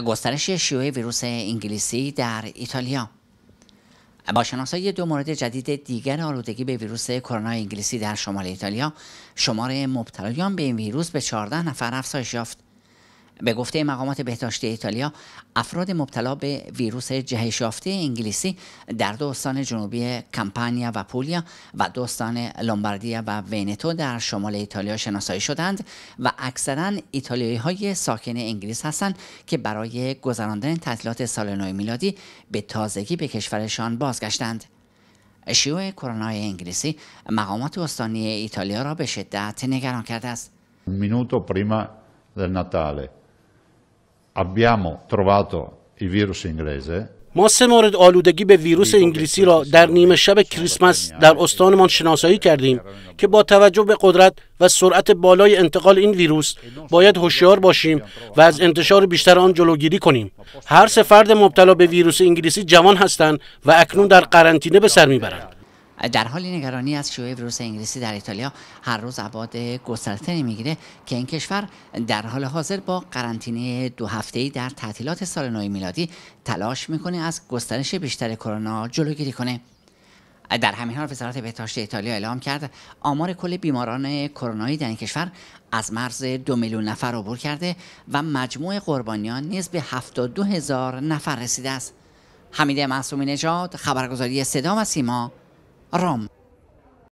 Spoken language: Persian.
گسترش شیوع ویروس انگلیسی در ایتالیا با شناسایی دو مورد جدید دیگر آلودگی به ویروس کرونا انگلیسی در شمال ایتالیا شمار مبتلایان به این ویروس به 14 نفر افزایش یافت به گفته مقامات بهداشتی ایتالیا افراد مبتلا به ویروس جهش انگلیسی در دو استان جنوبی کمپانیا و پولیا و دو استان لومباردیا و ونتو در شمال ایتالیا شناسایی شدند و اکثرا ایتالیایی های ساکن انگلیس هستند که برای گذراندن تعطیلات سال نو میلادی به تازگی به کشورشان بازگشتند. شیوع کرونا انگلیسی مقامات استانی ایتالیا را به شدت نگران کرده است. abbiamo trovato il virus inglese ما سه مورد آلودگی به ویروس انگلیسی را در نیمه شب کریسمس در استانمان شناسایی کردیم که با توجه به قدرت و سرعت بالای انتقال این ویروس باید هوشیار باشیم و از انتشار بیشتر آن جلوگیری کنیم هر سه فرد مبتلا به ویروس انگلیسی جوان هستند و اکنون در قرنطینه به سر میبرند در حالی نگرانی از شیوع ویروس انگلیسی در ایتالیا هر روز ابعاد گسترتری میگیره که این کشور در حال حاضر با قرنطینه دو ای در تعطیلات سال نو میلادی تلاش میکنه از گسترش بیشتر کرونا جلوگیری کنه در همین حال وزارت بهداشت ایتالیا اعلام کرد آمار کل بیماران کرونایی در این کشور از مرز دو میلیون نفر عبور کرده و مجموع قربانیان نیز به 72 هزار نفر رسیده است حمید معصومی نژاد خبرگزاری صدا و سیما الرام